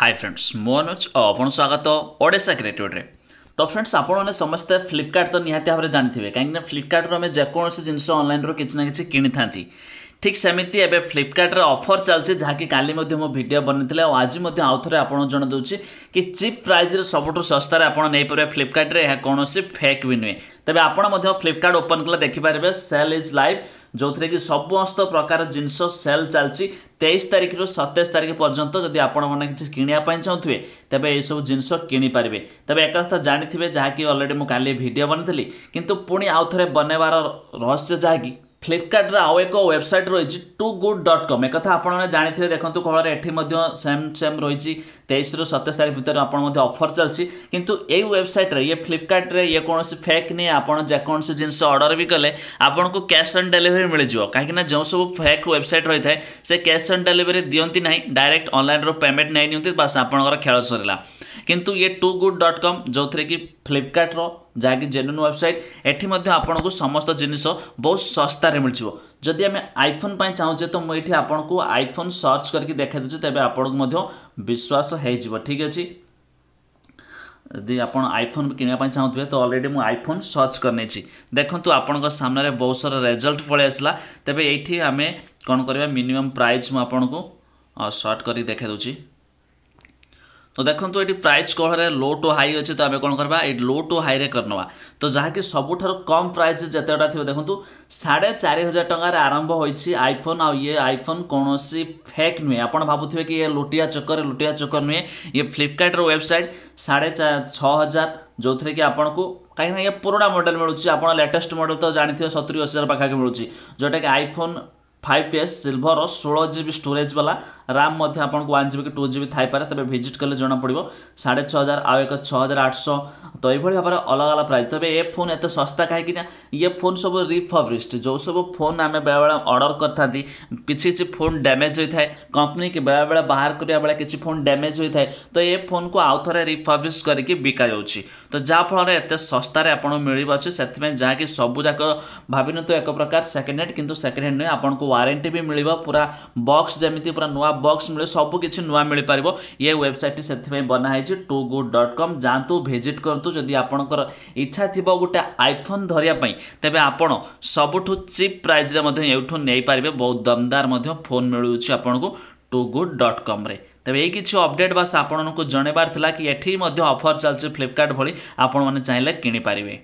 high friends ମୋ ଅନୁଜ ଓ ଆପଣ ସ୍ୱାଗତ ଓଡ଼ିଶା କ୍ରିଏଟିଭରେ ତ ଫ୍ରେଣ୍ଡସ୍ ଆପଣମାନେ ସମସ୍ତେ ଫ୍ଲିପକାର୍ଟ ତ ନିହାତି ଭାବରେ ଜାଣିଥିବେ କାହିଁକିନା ଫ୍ଲିପକାର୍ଟରୁ ଆମେ ଯେକୌଣସି ଜିନିଷ ଅନଲାଇନ୍ରୁ କିଛି ନା କିଛି କିଣିଥାନ୍ତି ঠিক ସେମିତି ଏବେ ଫ୍ଲିପକାର୍ଟରେ ଅଫର୍ ଚାଲିଛି ଯାହାକି କାଲି ମଧ୍ୟ ମୁଁ ଭିଡ଼ିଓ ବନେଇଥିଲି ଆଉ ଆଜି ମଧ୍ୟ ଆଉ ଥରେ ଆପଣଙ୍କୁ ଜଣାଦେଉଛି କି ଚିପ୍ ପ୍ରାଇସ୍ରେ ସବୁଠୁ ଶସ୍ତାରେ ଆପଣ ନେଇପାରିବେ ଫ୍ଲିପକାର୍ଟରେ ଏହା କୌଣସି ଫେକ୍ ବି ନୁହେଁ ତେବେ ଆପଣ ମଧ୍ୟ ଫ୍ଲିପକାର୍ଟ ଓପନ୍ କଲେ ଦେଖିପାରିବେ ସେଲ୍ ଇଜ୍ ଲାଇଭ୍ ଯେଉଁଥିରେ କି ସମସ୍ତ ପ୍ରକାର ଜିନିଷ ସେଲ୍ ଚାଲିଛି ତେଇଶ ତାରିଖରୁ ସତେଇଶ ତାରିଖ ପର୍ଯ୍ୟନ୍ତ ଯଦି ଆପଣମାନେ କିଛି କିଣିବା ପାଇଁ ଚାହୁଁଥିବେ ତେବେ ଏହିସବୁ ଜିନିଷ କିଣିପାରିବେ ତେବେ ଏକା କଥା ଜାଣିଥିବେ ଯାହାକି ଅଲରେଡ଼ି ମୁଁ କାଲି ଭିଡ଼ିଓ ବନେଇଥିଲି କିନ୍ତୁ ପୁଣି ଆଉ ଥରେ ବନେଇବାର ରହସ୍ୟ ଯାହାକି ଫ୍ଲିପକାର୍ଟର ଆଉ ଏକ ୱେବସାଇଟ୍ ରହିଛି ଟୁ ଗୁଡ୍ ଡଟ୍ କମ୍ ଏକଥା ଆପଣମାନେ ଜାଣିଥିବେ ଦେଖନ୍ତୁ ଫଳରେ ଏଠି ମଧ୍ୟ ସେମ୍ ସେମ୍ ରହିଛି ତେଇଶରୁ ସତେଇଶ ତାରିଖ ଭିତରେ ଆପଣ ମଧ୍ୟ ଅଫର୍ ଚାଲିଛି କିନ୍ତୁ ଏଇ ୱେବସାଇଟ୍ରେ ଇଏ ଫ୍ଲିପକାର୍ଟରେ ଇଏ କୌଣସି ଫେକ୍ ନୁହେଁ ଆପଣ ଯେକୌଣସି ଜିନିଷ ଅର୍ଡ଼ର ବି କଲେ ଆପଣଙ୍କୁ କ୍ୟାସ୍ ଅନ୍ ଡେଲିଭରି ମିଳିଯିବ କାହିଁକିନା ଯେଉଁ ସବୁ ଫେକ୍ ୱେବସାଇଟ୍ ରହିଥାଏ ସେ କ୍ୟାସ୍ ଅନ୍ ଡେଲିଭରି ଦିଅନ୍ତି ନାହିଁ ଡାଇରେକ୍ଟ ଅନଲାଇନ୍ରୁ ପେମେଣ୍ଟ ନେଇ ନିଅନ୍ତି ବାସ୍ ଆପଣଙ୍କର ଖେଳ ସରିଲା କିନ୍ତୁ ଇଏ ଟୁ ଗୁଡ୍ ଡଟ୍ କମ୍ ଯେଉଁଥିରେ କି ଫ୍ଲିପକାର୍ଟର ଯାହାକି ଜେନୁନ୍ ୱେବସାଇଟ୍ ଏଠି ମଧ୍ୟ ଆପଣଙ୍କୁ ସମସ୍ତ ଜିନିଷ ବହୁତ ଶସ୍ତାରେ ମିଳିଯିବ ଯଦି ଆମେ ଆଇଫୋନ୍ ପାଇଁ ଚାହୁଁଛେ ତ ମୁଁ ଏଠି ଆପଣଙ୍କୁ ଆଇଫୋନ୍ ସର୍ଚ୍ଚ କରିକି ଦେଖାଇ ଦେଉଛି ତେବେ ଆପଣଙ୍କୁ ମଧ୍ୟ ବିଶ୍ୱାସ ହେଇଯିବ ଠିକ୍ ଅଛି ଯଦି ଆପଣ ଆଇଫୋନ୍ କିଣିବା ପାଇଁ ଚାହୁଁଥିବେ ତ ଅଲରେଡ଼ି ମୁଁ ଆଇଫୋନ୍ ସର୍ଚ୍ଚ କରିନେଇଛି ଦେଖନ୍ତୁ ଆପଣଙ୍କ ସାମ୍ନାରେ ବହୁତ ସାରା ରେଜଲ୍ଟ ପଳେଇ ଆସିଲା ତେବେ ଏଇଠି ଆମେ କ'ଣ କରିବା ମିନିମମ୍ ପ୍ରାଇସ୍ ମୁଁ ଆପଣଙ୍କୁ ସର୍ଟ କରିକି ଦେଖାଇ ଦେଉଛି তো দেখন্তু এটি ପ୍ରାଇସ୍ କୋହରେ ଲୋ ଟୁ ହାଇ ଅଛି ତ ଆମେ କ'ଣ କରିବା ଏଇଠି ଲୋ ଟୁ ହାଇରେ କରିନେବା ତ ଯାହାକି ସବୁଠାରୁ କମ୍ ପ୍ରାଇସ୍ ଯେତେଟା ଥିବ ଦେଖନ୍ତୁ ସାଢ଼େ ଚାରି ହଜାର ଟଙ୍କାରେ ଆରମ୍ଭ ହୋଇଛି ଆଇଫୋନ୍ ଆଉ ଇଏ ଆଇଫୋନ୍ କୌଣସି ଫେକ୍ ନୁହେଁ ଆପଣ ଭାବୁଥିବେ କି ଇଏ ଲୁଟିଆ ଚକର ଲୁଟିଆ ଚକର ନୁହେଁ ଇଏ ଫ୍ଲିପକାର୍ଟର ୱେବସାଇଟ୍ ସାଢ଼େ ଛଅ ହଜାର ଯେଉଁଥିରେ କି ଆପଣଙ୍କୁ କାହିଁକିନା ଇଏ ପୁରୁଣା ମଡ଼େଲ୍ ମିଳୁଛି ଆପଣ ଲେଟେଷ୍ଟ ମଡ଼େଲ୍ ତ ଜାଣିଥିବେ ସତୁରି ଅଶୀ ହଜାର ପାଖାପାଖି ମିଳୁଛି ଯେଉଁଟାକି ଆଇଫୋନ୍ फाइव एस सिल्भर षोह जी स्टोरेज वाला राम मध्य आपको वन जी कि टू जी थाईपे तेज भिजिट कले जना पड़ो साढ़े छः हज़ार आउ एक छः हज़ार आठ सौ तो ये भाव में अलग अलग प्राइस तेज ये फोन एत शस्ता कहीं ये फोन सब रिफब्रिश्ड जो सब फोन आम बेले बेले अर्डर करता किसी किसी फोन डैमेज होता है कंपनी की बेले बेले बाहर कराया बेले किसी फोन डैमेज होता है तो ये फोन को आउ थे रिफब्रिश करके बिका जाऊँगी ତ ଯାହାଫଳରେ ଏତେ ଶସ୍ତାରେ ଆପଣଙ୍କୁ ମିଳିପାରୁଛି ସେଥିପାଇଁ ଯାହାକି ସବୁଯାକ ଭାବିନିନ୍ତୁ ଏକ ପ୍ରକାର ସେକେଣ୍ଡ ହ୍ୟାଣ୍ଡ କିନ୍ତୁ ସେକେଣ୍ଡ ହ୍ୟାଣ୍ଡ ନୁହେଁ ଆପଣଙ୍କୁ ୱାରେଣ୍ଟି ବି ମିଳିବ ପୁରା ବକ୍ସ ଯେମିତି ପୁରା ନୂଆ ବକ୍ସ ମିଳିବ ସବୁ କିଛି ନୂଆ ମିଳିପାରିବ ଏ ୱେବସାଇଟ୍ଟି ସେଥିପାଇଁ ବନାହେଇଛି ଟୁ ଗୁଡ୍ ଡଟ୍ କମ୍ ଯାଆନ୍ତୁ ଭିଜିଟ୍ କରନ୍ତୁ ଯଦି ଆପଣଙ୍କର ଇଚ୍ଛା ଥିବ ଗୋଟେ ଆଇଫୋନ୍ ଧରିବା ପାଇଁ ତେବେ ଆପଣ ସବୁଠୁ ଚିପ୍ ପ୍ରାଇସ୍ରେ ମଧ୍ୟ ଏଇଠୁ ନେଇପାରିବେ ବହୁତ ଦମଦାର ମଧ୍ୟ ଫୋନ୍ ମିଳୁଛି ଆପଣଙ୍କୁ ଟୁ ଗୁଡ୍ ଡଟ୍ କମ୍ରେ ତେବେ ଏହି କିଛି ଅପଡ଼େଟ୍ ବାସ୍ ଆପଣଙ୍କୁ ଜଣାଇବାର ଥିଲା କି ଏଠି ମଧ୍ୟ ଅଫର୍ ଚାଲିଛି ଫ୍ଲିପକାର୍ଟ ଭଳି ଆପଣମାନେ ଚାହିଁଲେ କିଣିପାରିବେ